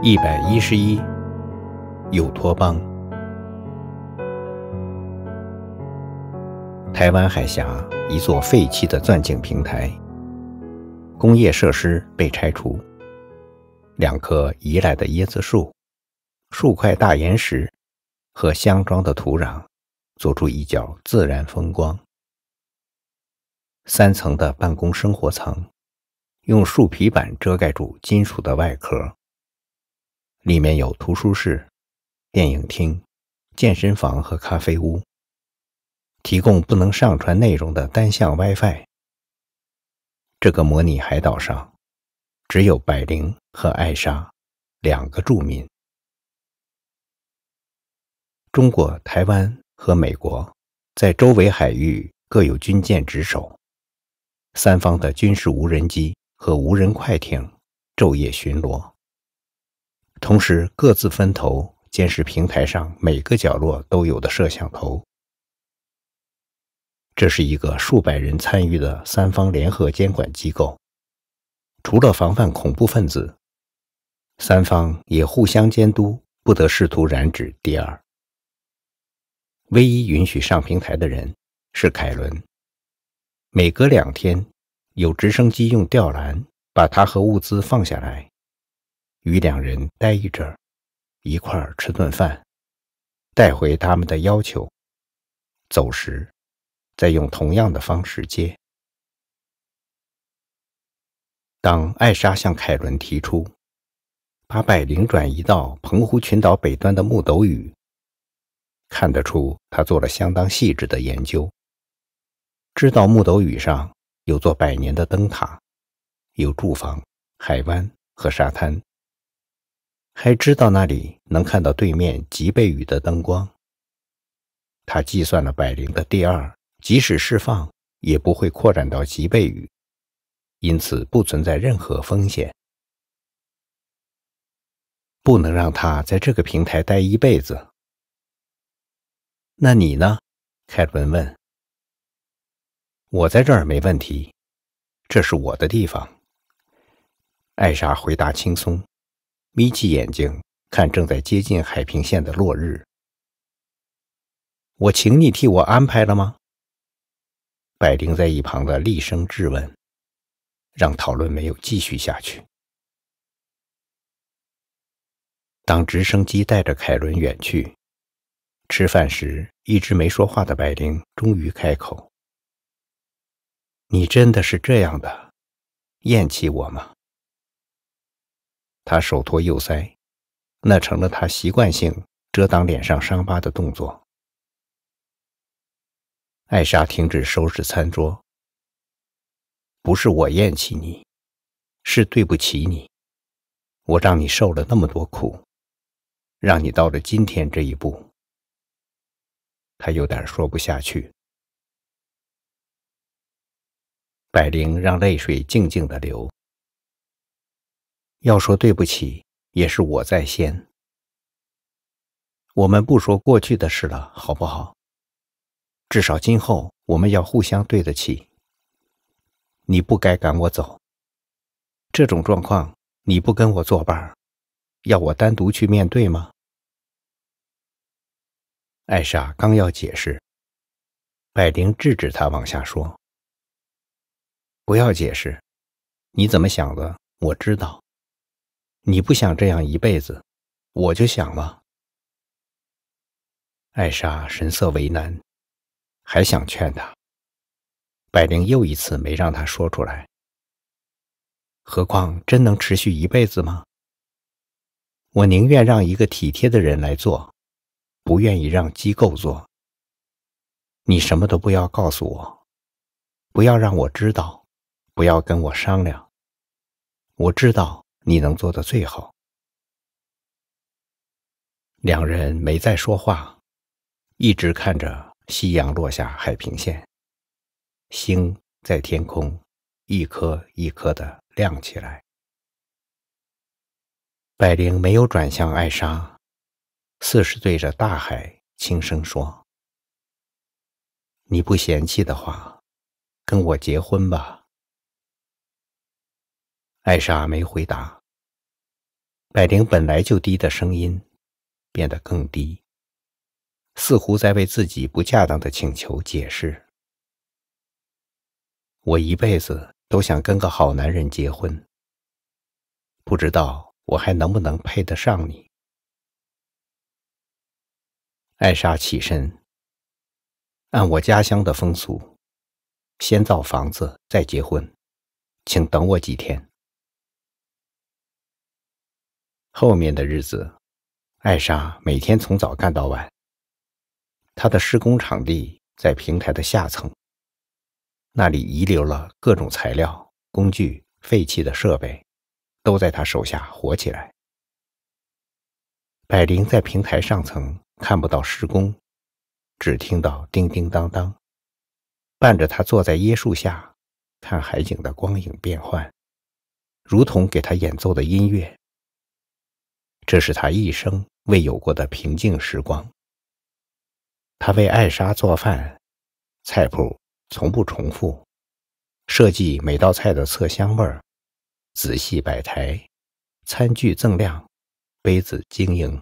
一百一十一，友托邦，台湾海峡一座废弃的钻井平台，工业设施被拆除，两棵移来的椰子树，数块大岩石和箱装的土壤，做出一角自然风光。三层的办公生活层，用树皮板遮盖住金属的外壳。里面有图书室、电影厅、健身房和咖啡屋，提供不能上传内容的单向 WiFi。这个模拟海岛上只有百灵和艾莎两个住民。中国、台湾和美国在周围海域各有军舰值守，三方的军事无人机和无人快艇昼夜巡逻。同时，各自分头监视平台上每个角落都有的摄像头。这是一个数百人参与的三方联合监管机构，除了防范恐怖分子，三方也互相监督，不得试图染指。第二，唯一允许上平台的人是凯伦。每隔两天，有直升机用吊篮把他和物资放下来。与两人待一阵，一块儿吃顿饭，带回他们的要求。走时再用同样的方式接。当艾莎向凯伦提出把百灵转移到澎湖群岛北端的木斗屿，看得出她做了相当细致的研究，知道木斗屿上有座百年的灯塔，有住房、海湾和沙滩。还知道那里能看到对面吉贝雨的灯光。他计算了百灵的第二，即使释放也不会扩展到吉贝雨，因此不存在任何风险。不能让他在这个平台待一辈子。那你呢？凯文问。我在这儿没问题，这是我的地方。艾莎回答轻松。眯起眼睛看正在接近海平线的落日。我请你替我安排了吗？百灵在一旁的厉声质问，让讨论没有继续下去。当直升机带着凯伦远去，吃饭时一直没说话的百灵终于开口：“你真的是这样的厌弃我吗？”他手托右腮，那成了他习惯性遮挡脸上伤疤的动作。艾莎停止收拾餐桌，不是我厌弃你，是对不起你，我让你受了那么多苦，让你到了今天这一步。他有点说不下去。百灵让泪水静静的流。要说对不起，也是我在先。我们不说过去的事了，好不好？至少今后我们要互相对得起。你不该赶我走。这种状况，你不跟我作伴，要我单独去面对吗？艾莎刚要解释，百灵制止她往下说：“不要解释，你怎么想的，我知道。”你不想这样一辈子，我就想了。艾莎神色为难，还想劝他，百灵又一次没让他说出来。何况真能持续一辈子吗？我宁愿让一个体贴的人来做，不愿意让机构做。你什么都不要告诉我，不要让我知道，不要跟我商量，我知道。你能做到最好。两人没再说话，一直看着夕阳落下海平线，星在天空一颗一颗的亮起来。百灵没有转向艾莎，似是对着大海轻声说：“你不嫌弃的话，跟我结婚吧。”艾莎没回答。海玲本来就低的声音，变得更低，似乎在为自己不恰当的请求解释。我一辈子都想跟个好男人结婚，不知道我还能不能配得上你。艾莎起身，按我家乡的风俗，先造房子再结婚，请等我几天。后面的日子，艾莎每天从早干到晚。她的施工场地在平台的下层，那里遗留了各种材料、工具、废弃的设备，都在她手下活起来。百灵在平台上层看不到施工，只听到叮叮当当，伴着她坐在椰树下看海景的光影变幻，如同给她演奏的音乐。这是他一生未有过的平静时光。他为艾莎做饭，菜谱从不重复，设计每道菜的色香味儿，仔细摆台，餐具锃亮，杯子晶莹。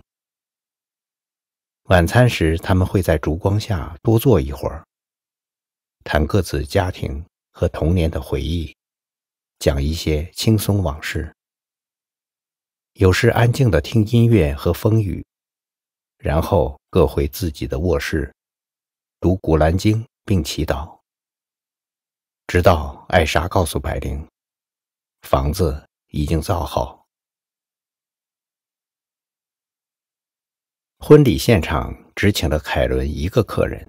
晚餐时，他们会在烛光下多坐一会儿，谈各自家庭和童年的回忆，讲一些轻松往事。有时安静的听音乐和风雨，然后各回自己的卧室，读《古兰经》并祈祷，直到艾莎告诉白灵，房子已经造好。婚礼现场只请了凯伦一个客人，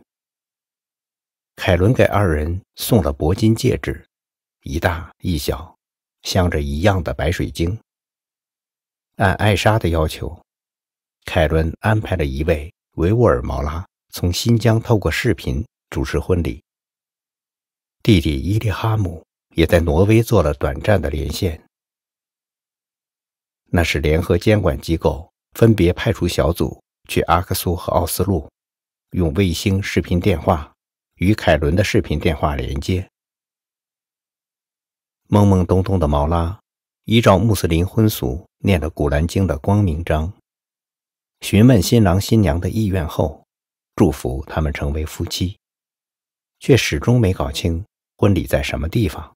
凯伦给二人送了铂金戒指，一大一小，镶着一样的白水晶。按艾莎的要求，凯伦安排了一位维吾尔毛拉从新疆透过视频主持婚礼。弟弟伊利哈姆也在挪威做了短暂的连线。那是联合监管机构分别派出小组去阿克苏和奥斯陆，用卫星视频电话与凯伦的视频电话连接。懵懵懂懂的毛拉。依照穆斯林婚俗，念了《古兰经》的光明章，询问新郎新娘的意愿后，祝福他们成为夫妻，却始终没搞清婚礼在什么地方，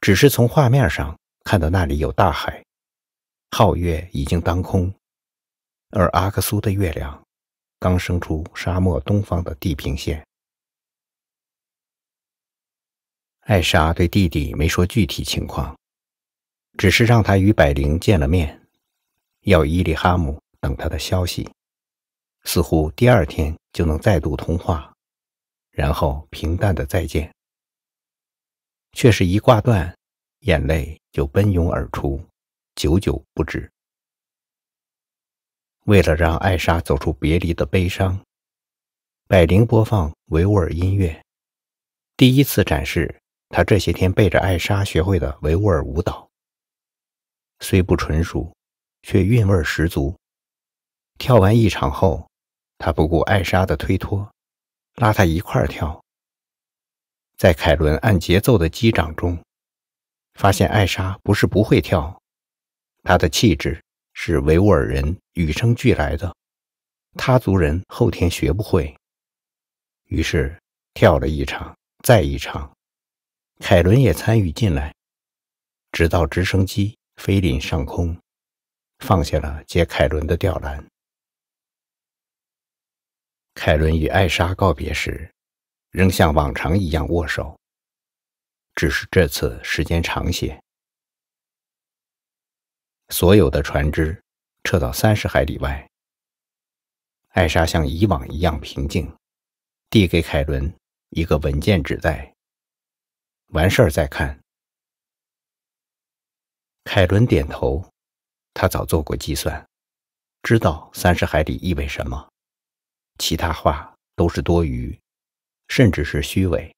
只是从画面上看到那里有大海，皓月已经当空，而阿克苏的月亮刚升出沙漠东方的地平线。艾莎对弟弟没说具体情况。只是让他与百灵见了面，要伊利哈姆等他的消息，似乎第二天就能再度通话，然后平淡的再见，却是一挂断，眼泪就奔涌而出，久久不止。为了让艾莎走出别离的悲伤，百灵播放维吾尔音乐，第一次展示他这些天背着艾莎学会的维吾尔舞蹈。虽不纯熟，却韵味十足。跳完一场后，他不顾艾莎的推脱，拉她一块跳。在凯伦按节奏的击掌中，发现艾莎不是不会跳，她的气质是维吾尔人与生俱来的，他族人后天学不会。于是跳了一场再一场，凯伦也参与进来，直到直升机。飞临上空，放下了接凯伦的吊篮。凯伦与艾莎告别时，仍像往常一样握手，只是这次时间长些。所有的船只撤到三十海里外。艾莎像以往一样平静，递给凯伦一个文件纸袋：“完事儿再看。”凯伦点头，他早做过计算，知道三十海里意味什么，其他话都是多余，甚至是虚伪。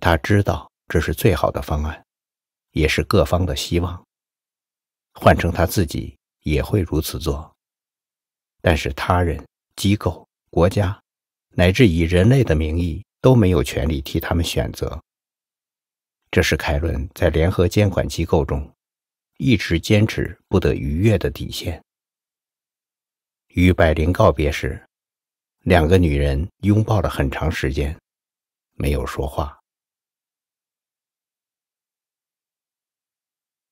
他知道这是最好的方案，也是各方的希望。换成他自己也会如此做，但是他人、机构、国家，乃至以人类的名义，都没有权利替他们选择。这是凯伦在联合监管机构中。一直坚持不得逾越的底线。与百灵告别时，两个女人拥抱了很长时间，没有说话。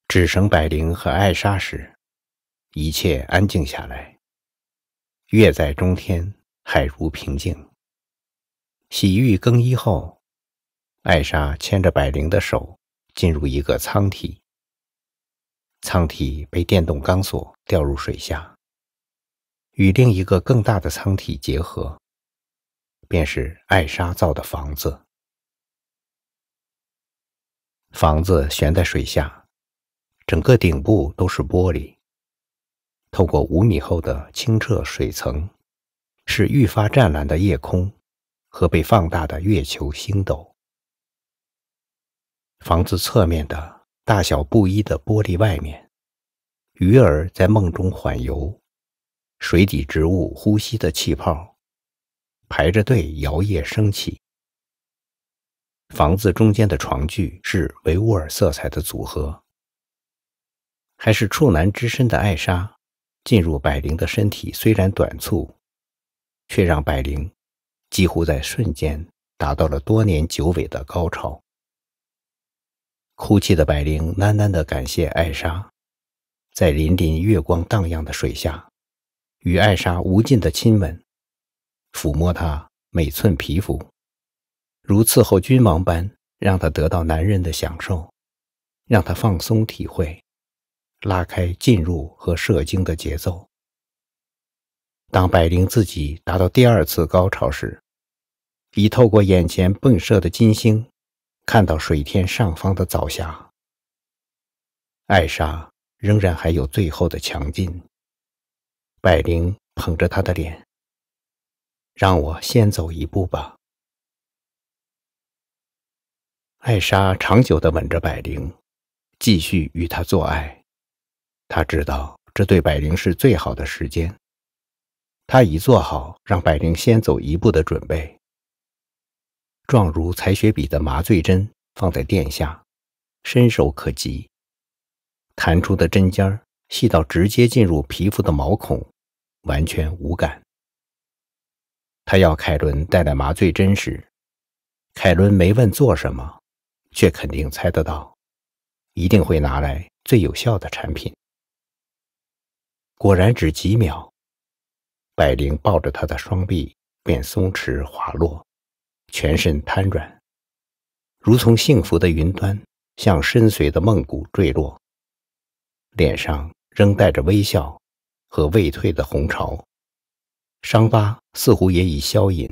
只剩百灵和艾莎时，一切安静下来。月在中天，海如平静。洗浴更衣后，艾莎牵着百灵的手进入一个舱体。舱体被电动钢索吊入水下，与另一个更大的舱体结合，便是艾莎造的房子。房子悬在水下，整个顶部都是玻璃，透过五米厚的清澈水层，是愈发湛蓝的夜空和被放大的月球星斗。房子侧面的。大小不一的玻璃外面，鱼儿在梦中缓游，水底植物呼吸的气泡排着队摇曳升起。房子中间的床具是维吾尔色彩的组合，还是处男之身的艾莎进入百灵的身体，虽然短促，却让百灵几乎在瞬间达到了多年久违的高潮。哭泣的百灵喃喃地感谢艾莎，在粼粼月光荡漾的水下，与艾莎无尽的亲吻，抚摸她每寸皮肤，如伺候君王般，让她得到男人的享受，让她放松体会，拉开进入和射精的节奏。当百灵自己达到第二次高潮时，已透过眼前迸射的金星。看到水天上方的早霞，艾莎仍然还有最后的强劲。百灵捧着她的脸，让我先走一步吧。艾莎长久的吻着百灵，继续与她做爱。他知道这对百灵是最好的时间。他已做好让百灵先走一步的准备。状如采血笔的麻醉针放在垫下，伸手可及。弹出的针尖细到直接进入皮肤的毛孔，完全无感。他要凯伦带来麻醉针时，凯伦没问做什么，却肯定猜得到，一定会拿来最有效的产品。果然，只几秒，百灵抱着他的双臂便松弛滑落。全身瘫软，如从幸福的云端向深邃的梦谷坠落，脸上仍带着微笑和未退的红潮，伤疤似乎也已消隐，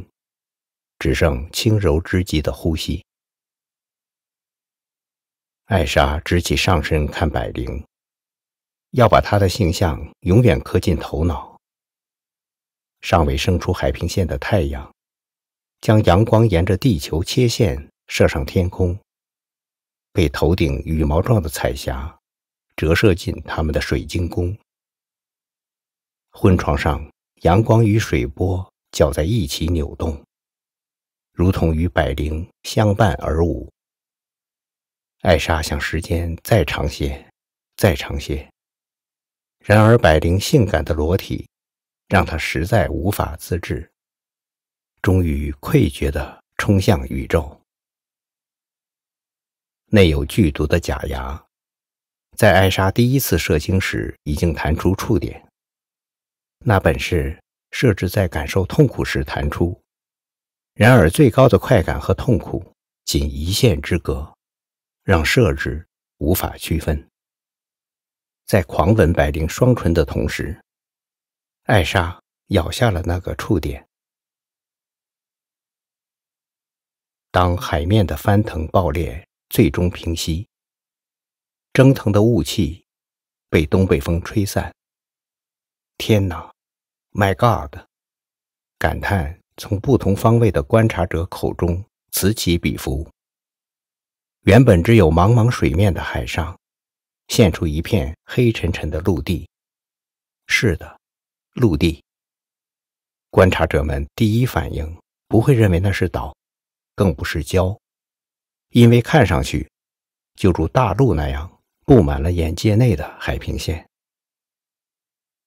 只剩轻柔之极的呼吸。艾莎直起上身看百灵，要把她的形象永远刻进头脑。尚未升出海平线的太阳。将阳光沿着地球切线射上天空，被头顶羽毛状的彩霞折射进他们的水晶宫。婚床上，阳光与水波搅在一起扭动，如同与百灵相伴而舞。艾莎想时间再长些，再长些。然而，百灵性感的裸体让她实在无法自制。终于愧决地冲向宇宙。内有剧毒的假牙，在艾莎第一次射精时已经弹出触点。那本是设置在感受痛苦时弹出，然而最高的快感和痛苦仅一线之隔，让设置无法区分。在狂吻百灵双唇的同时，艾莎咬下了那个触点。当海面的翻腾爆裂最终平息，蒸腾的雾气被东北风吹散。天哪，My God！感叹从不同方位的观察者口中此起彼伏。原本只有茫茫水面的海上，现出一片黑沉沉的陆地。是的，陆地。观察者们第一反应不会认为那是岛。更不是礁，因为看上去就如大陆那样布满了眼界内的海平线，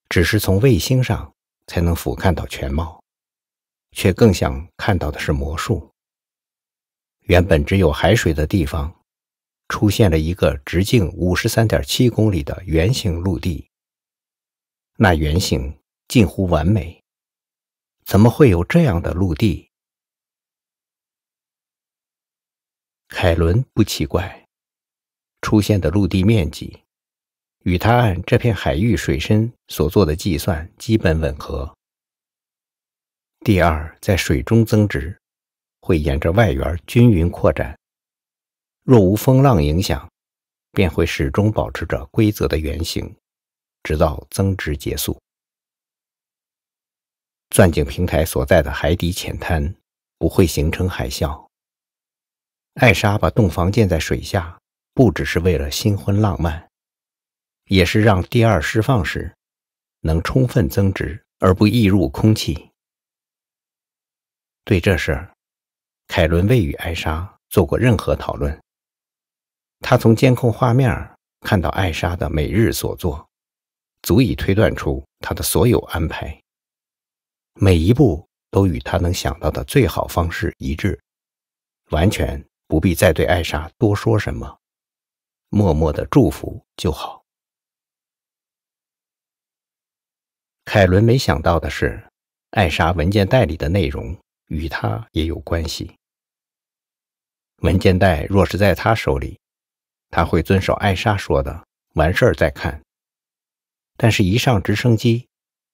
只是从卫星上才能俯瞰到全貌，却更像看到的是魔术。原本只有海水的地方，出现了一个直径五十三点七公里的圆形陆地，那圆形近乎完美，怎么会有这样的陆地？海伦不奇怪，出现的陆地面积与他按这片海域水深所做的计算基本吻合。第二，在水中增值，会沿着外缘均匀扩展，若无风浪影响，便会始终保持着规则的圆形，直到增值结束。钻井平台所在的海底浅滩不会形成海啸。艾莎把洞房建在水下，不只是为了新婚浪漫，也是让第二释放时能充分增值而不溢入空气。对这事儿，凯伦未与艾莎做过任何讨论。他从监控画面看到艾莎的每日所作，足以推断出她的所有安排，每一步都与他能想到的最好方式一致，完全。不必再对艾莎多说什么，默默的祝福就好。凯伦没想到的是，艾莎文件袋里的内容与他也有关系。文件袋若是在他手里，他会遵守艾莎说的，完事儿再看。但是，一上直升机，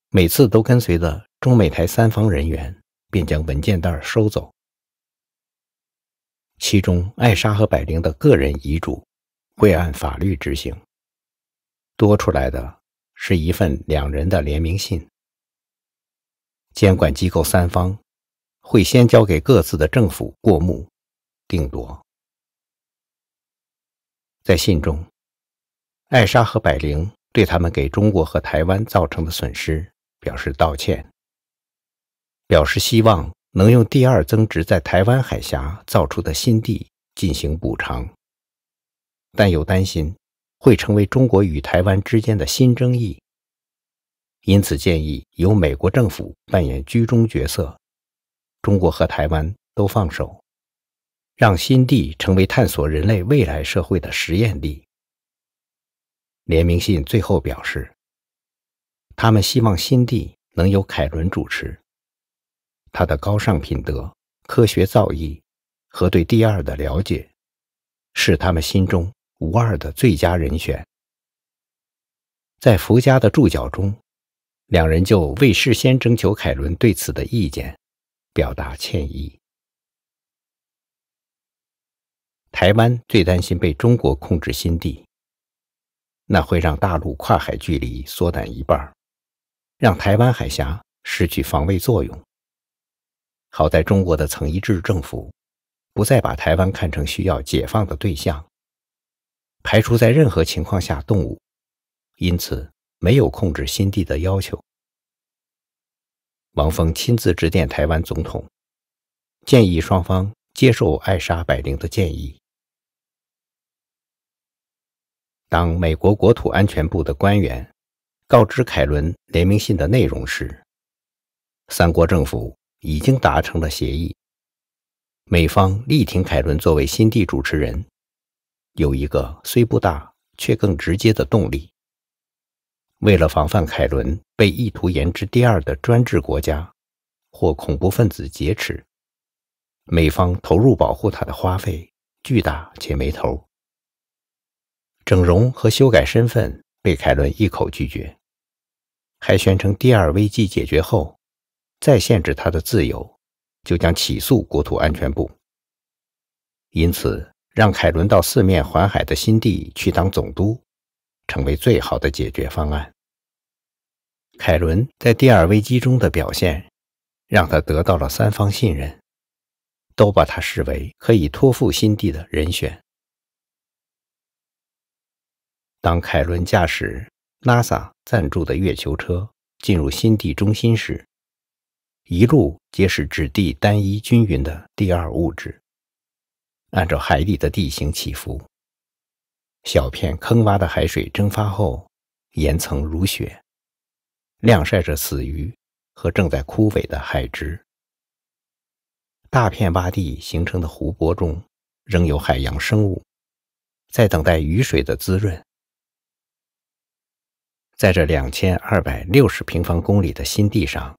每次都跟随的中美台三方人员便将文件袋收走。其中，艾莎和百灵的个人遗嘱会按法律执行。多出来的是一份两人的联名信。监管机构三方会先交给各自的政府过目，定夺。在信中，艾莎和百灵对他们给中国和台湾造成的损失表示道歉，表示希望。能用第二增值在台湾海峡造出的新地进行补偿，但又担心会成为中国与台湾之间的新争议，因此建议由美国政府扮演居中角色，中国和台湾都放手，让新地成为探索人类未来社会的实验地。联名信最后表示，他们希望新地能由凯伦主持。他的高尚品德、科学造诣和对第二的了解，是他们心中无二的最佳人选。在福家的注脚中，两人就未事先征求凯伦对此的意见，表达歉意。台湾最担心被中国控制新地，那会让大陆跨海距离缩短一半，让台湾海峡失去防卫作用。好在中国的“曾一制”政府不再把台湾看成需要解放的对象，排除在任何情况下动武，因此没有控制新地的要求。王峰亲自致电台湾总统，建议双方接受艾莎·百灵的建议。当美国国土安全部的官员告知凯伦联名信的内容时，三国政府。已经达成了协议，美方力挺凯伦作为新地主持人，有一个虽不大却更直接的动力。为了防范凯伦被意图研制第二的专制国家或恐怖分子劫持，美方投入保护他的花费巨大且没头。整容和修改身份被凯伦一口拒绝，还宣称第二危机解决后。再限制他的自由，就将起诉国土安全部。因此，让凯伦到四面环海的新地去当总督，成为最好的解决方案。凯伦在第二危机中的表现，让他得到了三方信任，都把他视为可以托付新地的人选。当凯伦驾驶 NASA 赞助的月球车进入新地中心时，一路皆是质地单一、均匀的第二物质，按照海底的地形起伏，小片坑洼的海水蒸发后，岩层如雪，晾晒着死鱼和正在枯萎的海植。大片洼地形成的湖泊中，仍有海洋生物在等待雨水的滋润。在这两千二百六十平方公里的新地上。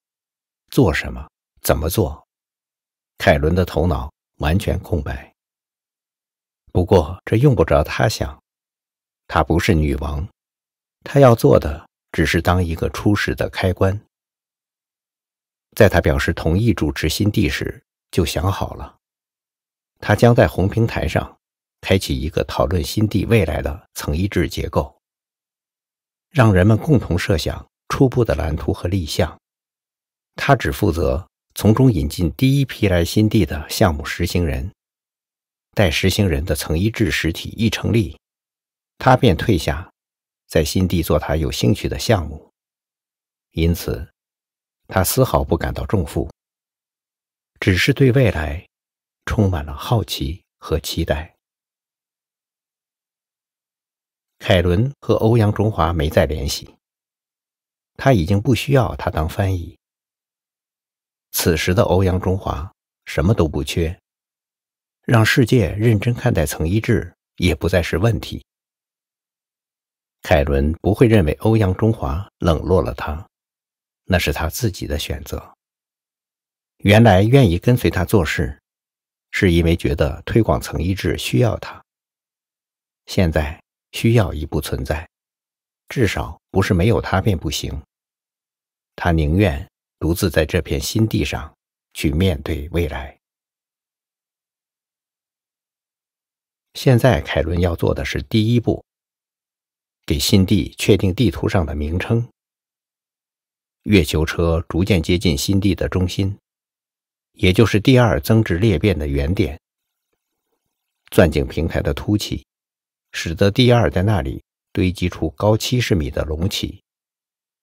做什么？怎么做？凯伦的头脑完全空白。不过这用不着他想，他不是女王，他要做的只是当一个初始的开关。在他表示同意主持新地时，就想好了，他将在红平台上开启一个讨论新地未来的层一制结构，让人们共同设想初步的蓝图和立项。他只负责从中引进第一批来新地的项目实行人，待实行人的层一级实体一成立，他便退下，在新地做他有兴趣的项目。因此，他丝毫不感到重负，只是对未来充满了好奇和期待。凯伦和欧阳中华没再联系，他已经不需要他当翻译。此时的欧阳中华什么都不缺，让世界认真看待曾一志也不再是问题。凯伦不会认为欧阳中华冷落了他，那是他自己的选择。原来愿意跟随他做事，是因为觉得推广曾一志需要他。现在需要已不存在，至少不是没有他便不行。他宁愿。独自在这片新地上去面对未来。现在，凯伦要做的是第一步，给新地确定地图上的名称。月球车逐渐接近新地的中心，也就是第二增值裂变的原点。钻井平台的凸起，使得第二在那里堆积出高七十米的隆起，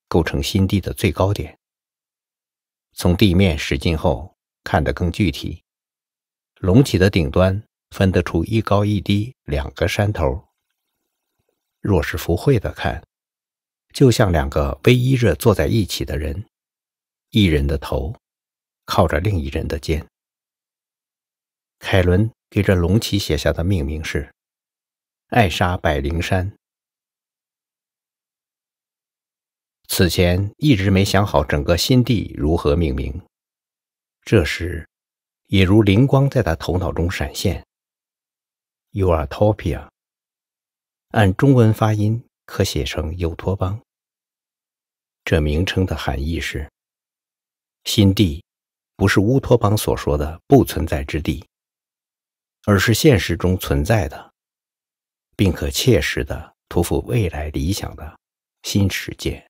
构成新地的最高点。从地面驶进后看得更具体，隆起的顶端分得出一高一低两个山头。若是福慧的看，就像两个微依着坐在一起的人，一人的头靠着另一人的肩。凯伦给这隆起写下的命名是“艾莎百灵山”。此前一直没想好整个新地如何命名，这时也如灵光在他头脑中闪现。Utopia 按中文发音可写成“乌托邦”。这名称的含义是：新地不是乌托邦所说的不存在之地，而是现实中存在的，并可切实的托付未来理想的，新世界。